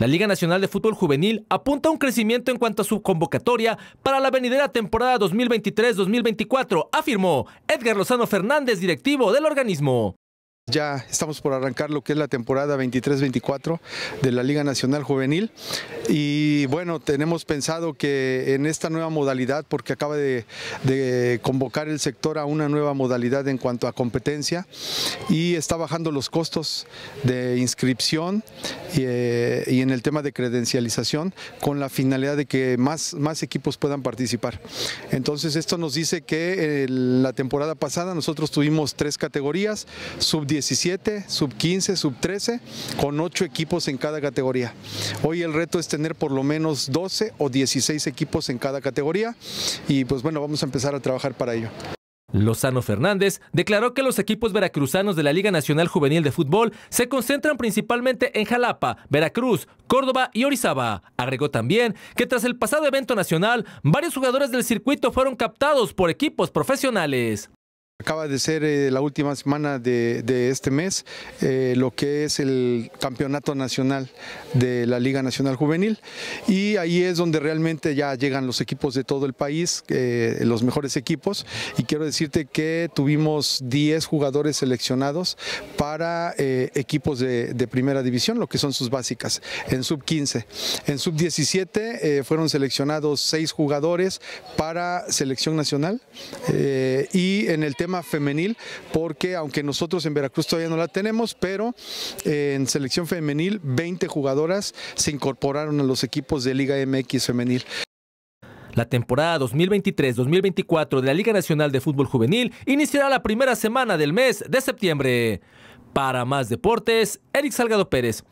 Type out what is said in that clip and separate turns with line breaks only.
La Liga Nacional de Fútbol Juvenil apunta a un crecimiento en cuanto a su convocatoria para la venidera temporada 2023-2024, afirmó Edgar Lozano Fernández, directivo del organismo. Ya
estamos por arrancar lo que es la temporada 23-24 de la Liga Nacional Juvenil y bueno, tenemos pensado que en esta nueva modalidad, porque acaba de, convocar el sector a una nueva modalidad en cuanto a competencia y está bajando los costos de inscripción eh, y, en el tema de credencialización con la finalidad de que más, más equipos puedan participar. Entonces esto nos dice que eh, la temporada pasada nosotros tuvimos tres categorías, sub 17, sub 15, sub 13, con 8 equipos en cada categoría. Hoy el reto es tener por lo menos 12 o 16 equipos en cada categoría y pues bueno, vamos a empezar a trabajar para ello.
Lozano Fernández declaró que los equipos veracruzanos de la Liga Nacional Juvenil de Fútbol se concentran principalmente en Jalapa, Veracruz, Córdoba y Orizaba. Agregó también que tras el pasado evento nacional, varios jugadores del circuito fueron captados por equipos profesionales.
Acaba de ser eh, la última semana de, este mes eh, lo que es el campeonato nacional de la Liga Nacional Juvenil y ahí es donde realmente ya llegan los equipos de todo el país, eh, los mejores equipos y quiero decirte que tuvimos 10 jugadores seleccionados para equipos de, primera división, lo que son sus básicas, en sub 15. En sub 17 fueron seleccionados 6 jugadores para selección nacional y en el tema femenil, porque aunque nosotros en Veracruz todavía no la tenemos, pero eh, en selección femenil 20 jugadoras se incorporaron a los
equipos de Liga MX femenil. La temporada 2023-2024 de la Liga Nacional de Fútbol Juvenil iniciará la primera semana del mes de septiembre. Para más deportes, Eric Salgado Pérez.